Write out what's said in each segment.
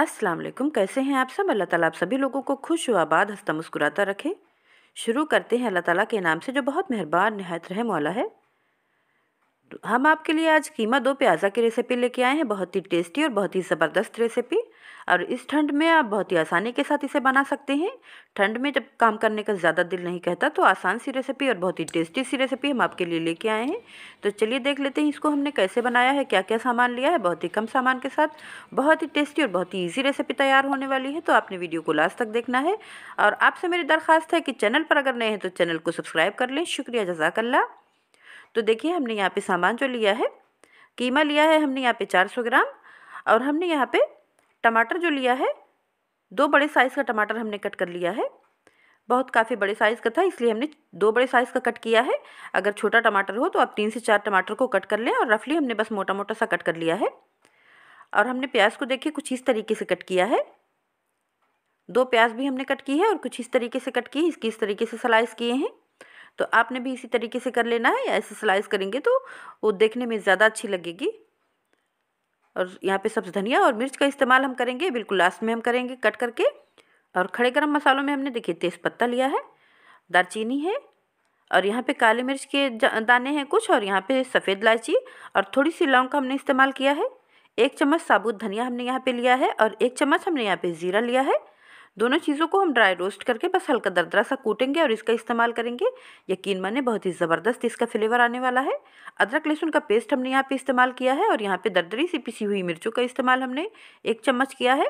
अस्सलाम वालेकुम कैसे हैं आप सब अल्लाह ताला आप सभी लोगों को खुश व आबाद हंसता मुस्कुराता रखे शुरू करते हैं अल्लाह ताला के नाम से जो बहुत मेहरबान नहायत रहम वाला है हम आपके लिए आज कीमा दो प्याज़ा की रेसिपी लेके आए हैं बहुत ही टेस्टी और बहुत ही ज़बरदस्त रेसिपी और इस ठंड में आप बहुत ही आसानी के साथ इसे बना सकते हैं ठंड में जब काम करने का ज़्यादा दिल नहीं कहता तो आसान सी रेसिपी और बहुत ही टेस्टी सी रेसिपी हम आपके लिए लेके आए हैं तो चलिए देख लेते हैं इसको हमने कैसे बनाया है क्या क्या सामान लिया है बहुत ही कम सामान के साथ बहुत ही टेस्टी और बहुत ही ईजी रेसिपी तैयार होने वाली है तो आपने वीडियो को लास्ट तक देखना है और आपसे मेरी दरख्वास्त है कि चैनल पर अगर नए हैं तो चैनल को सब्सक्राइब कर लें शुक्रिया जजाकल्ला तो देखिए हमने यहाँ पे सामान जो लिया है कीमा लिया है हमने यहाँ पे 400 ग्राम और हमने यहाँ पे टमाटर जो लिया है दो बड़े साइज़ का टमाटर हमने कट कर लिया है बहुत काफ़ी बड़े साइज़ का था इसलिए हमने दो बड़े साइज़ का कट किया है अगर छोटा टमाटर हो तो आप तीन से चार टमाटर को कट कर लें और रफली हमने बस मोटा मोटा सा कट कर लिया है और हमने प्याज को देखिए कुछ इस तरीके से कट किया है दो प्याज भी हमने कट की है और कुछ इस तरीके से कट की है इसकी इस तरीके से स्लाइस किए हैं तो आपने भी इसी तरीके से कर लेना है या ऐसे स्लाइस करेंगे तो वो देखने में ज़्यादा अच्छी लगेगी और यहाँ पे सब्ज़ धनिया और मिर्च का इस्तेमाल हम करेंगे बिल्कुल लास्ट में हम करेंगे कट करके और खड़े गर्म मसालों में हमने देखिए तेज़पत्ता लिया है दालचीनी है और यहाँ पे काले मिर्च के दाने हैं कुछ और यहाँ पे सफ़ेद इलायची और थोड़ी सी लौंग का हमने इस्तेमाल किया है एक चम्मच साबुत धनिया हमने यहाँ पे लिया है और एक चम्मच हमने यहाँ पे ज़ीरा लिया है दोनों चीज़ों को हम ड्राई रोस्ट करके बस हल्का दरदरा सा कूटेंगे और इसका इस्तेमाल करेंगे यकीन माने बहुत ही ज़बरदस्त इसका फ्लेवर आने वाला है अदरक लहसुन का पेस्ट हमने यहाँ पे इस्तेमाल किया है और यहाँ पे दरदरी सी पिसी हुई मिर्चों का इस्तेमाल हमने एक चम्मच किया है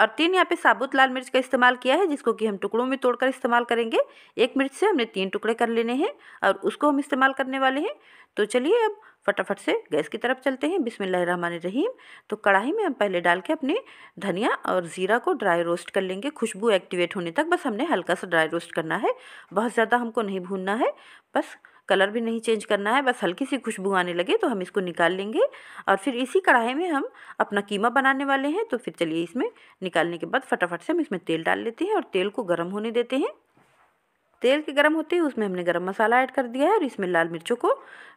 और तीन यहाँ पे साबुत लाल मिर्च का इस्तेमाल किया है जिसको कि हम टुकड़ों में तोड़कर इस्तेमाल करेंगे एक मिर्च से हमने तीन टुकड़े कर लेने हैं और उसको हम इस्तेमाल करने वाले हैं तो चलिए अब फटाफट से गैस की तरफ चलते हैं बिसमिल्ल रहीम तो कढ़ाई में हम पहले डाल के अपने धनिया और ज़ीरा को ड्राई रोस्ट कर लेंगे खुशबू एक्टिवेट होने तक बस हमने हल्का सा ड्राई रोस्ट करना है बहुत ज़्यादा हमको नहीं भूनना है बस कलर भी नहीं चेंज करना है बस हल्की सी खुशबू आने लगे तो हम इसको निकाल लेंगे और फिर इसी कढ़ाई में हम अपना कीमा बनाने वाले हैं तो फिर चलिए इसमें निकालने के बाद फटाफट से हम इसमें तेल डाल लेते हैं और तेल को गर्म होने देते हैं तेल के गर्म होते ही उसमें हमने गर्म मसाला ऐड कर दिया है और इसमें लाल मिर्चों को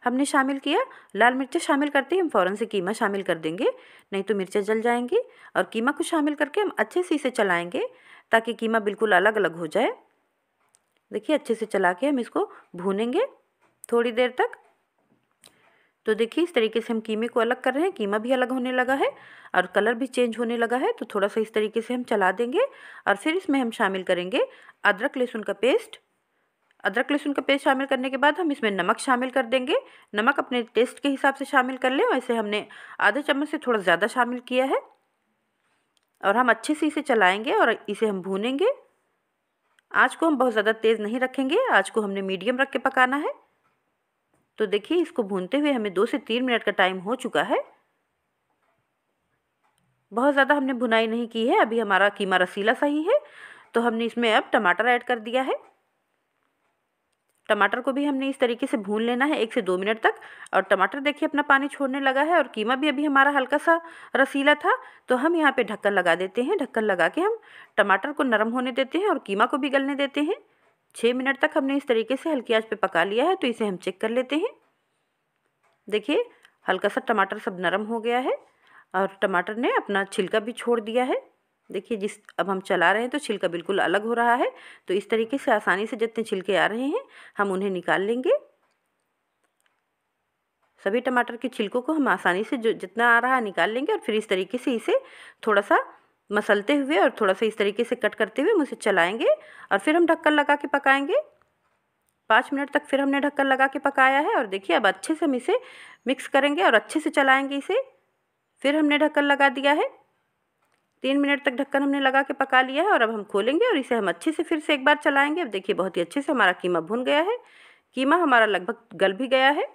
हमने शामिल किया लाल मिर्चें शामिल करते ही हम फ़ौरन से कीमा शामिल कर देंगे नहीं तो मिर्चें जल जाएंगी और कीमा को शामिल करके हम अच्छे से इसे चलाएँगे ताकि कीमा बिल्कुल अलग अलग हो जाए देखिए अच्छे से चला के हम इसको भूनेंगे थोड़ी देर तक तो देखिए इस तरीके से हम कीमे को अलग कर रहे हैं कीमा भी अलग होने लगा है और कलर भी चेंज होने लगा है तो थोड़ा सा इस तरीके से हम चला देंगे और फिर इसमें हम शामिल करेंगे अदरक लहसुन का पेस्ट अदरक लहसुन का पेस्ट शामिल करने के बाद हम इसमें नमक शामिल कर देंगे नमक अपने टेस्ट के हिसाब से शामिल कर लें वैसे हमने आधे चम्मच से थोड़ा ज़्यादा शामिल किया है और हम अच्छे से इसे चलाएँगे और इसे हम भूनेंगे आँच को हम बहुत ज़्यादा तेज़ नहीं रखेंगे आँच को हमने मीडियम रख के पकाना है तो देखिए इसको भूनते हुए हमें दो से तीन मिनट का टाइम हो चुका है बहुत ज़्यादा हमने भुनाई नहीं की है अभी हमारा कीमा रसीला सही है तो हमने इसमें अब टमाटर ऐड कर दिया है टमाटर को भी हमने इस तरीके से भून लेना है एक से दो मिनट तक और टमाटर देखिए अपना पानी छोड़ने लगा है और कीमा भी अभी हमारा हल्का सा रसीला था तो हम यहाँ पे ढक्कन लगा देते हैं ढक्कन लगा के हम टमाटर को नरम होने देते हैं और कीमा को भी गलने देते हैं छः मिनट तक हमने इस तरीके से हल्की आंच पे पका लिया है तो इसे हम चेक कर लेते हैं देखिए हल्का सा टमाटर सब नरम हो गया है और टमाटर ने अपना छिलका भी छोड़ दिया है देखिए जिस अब हम चला रहे हैं तो छिलका बिल्कुल अलग हो रहा है तो इस तरीके से आसानी से जितने छिलके आ रहे हैं हम उन्हें निकाल लेंगे सभी टमाटर के छिलकों को हम आसानी से जो जितना आ रहा है निकाल लेंगे और फिर इस तरीके से इसे थोड़ा सा मसलते हुए और थोड़ा सा इस तरीके से कट करते हुए हम उसे चलाएँगे और फिर हम ढक्कन लगा के पकाएँगे पाँच मिनट तक फिर हमने ढक्कन लगा के पकाया है और देखिए अब अच्छे से हम इसे मिक्स करेंगे और अच्छे से चलाएँगे इसे फिर हमने ढक्कन लगा दिया है तीन मिनट तक ढक्कन हमने लगा के पका लिया है और अब हम खोलेंगे और इसे हम अच्छे से फिर से एक बार चलाएँगे अब देखिए बहुत ही अच्छे से हमारा कीमा भुन गया है कीमा हमारा लगभग गल भी गया है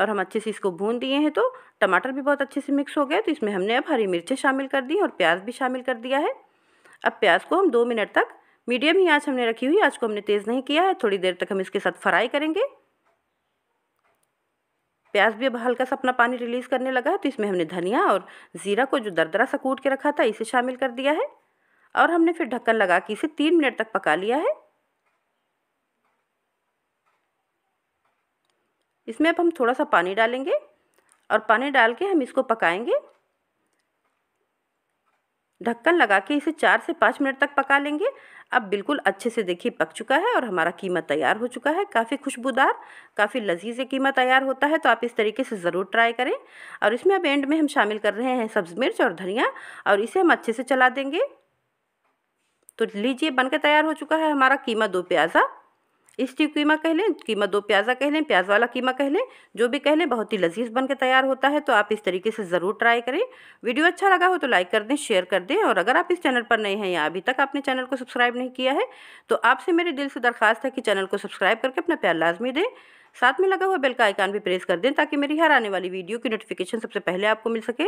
और हम अच्छे से इसको भून दिए हैं तो टमाटर भी बहुत अच्छे से मिक्स हो गया तो इसमें हमने अब हरी मिर्चें शामिल कर दी और प्याज भी शामिल कर दिया है अब प्याज को हम दो मिनट तक मीडियम ही आँच हमने रखी हुई आँच को हमने तेज़ नहीं किया है थोड़ी देर तक हम इसके साथ फ्राई करेंगे प्याज भी अब हल्का सा अपना पानी रिलीज़ करने लगा है तो इसमें हमने धनिया और ज़ीरा को जो दरदरा सा कूट के रखा था इसे शामिल कर दिया है और हमने फिर ढक्कन लगा के इसे तीन मिनट तक पका लिया है इसमें अब हम थोड़ा सा पानी डालेंगे और पानी डाल के हम इसको पकाएंगे ढक्कन लगा के इसे चार से पाँच मिनट तक पका लेंगे अब बिल्कुल अच्छे से देखिए पक चुका है और हमारा कीमा तैयार हो चुका है काफ़ी खुशबूदार काफ़ी लजीज कीमा तैयार होता है तो आप इस तरीके से ज़रूर ट्राई करें और इसमें अब एंड में हम शामिल कर रहे हैं सब्ज़ मिर्च और धनिया और इसे हम अच्छे से चला देंगे तो लीजिए बनकर तैयार हो चुका है हमारा कीमा दो प्याज़ा स्टीव कीमा कह लें कीमा दो प्याज़ा कह लें प्याज वाला कीमा कह लें जो भी कह लें बहुत ही लजीज बन के तैयार होता है तो आप इस तरीके से ज़रूर ट्राई करें वीडियो अच्छा लगा हो तो लाइक कर दें शेयर कर दें और अगर आप इस चैनल पर नए हैं या अभी तक आपने चैनल को सब्सक्राइब नहीं किया है तो आपसे मेरे दिल से दरख्वास्त है कि चैनल को सब्सक्राइब करके अपना प्यार लाजमी दें साथ में लगा हुआ बेल का आइकान भी प्रेस कर दें ताकि मेरी हर आने वाली वीडियो की नोटिफिकेशन सबसे पहले आपको मिल सके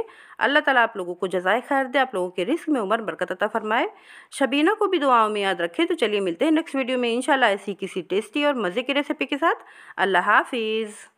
अल्लाह ताला आप लोगों को जजाय खैर दे आप लोगों के रिस्क में उम्र बरकत अता फरमाए शबीना को भी दुआओं में याद रखें तो चलिए मिलते हैं नेक्स्ट वीडियो में इनशाला ऐसी किसी टेस्टी और मज़े की रेसिपी के साथ अल्लाह हाफिज़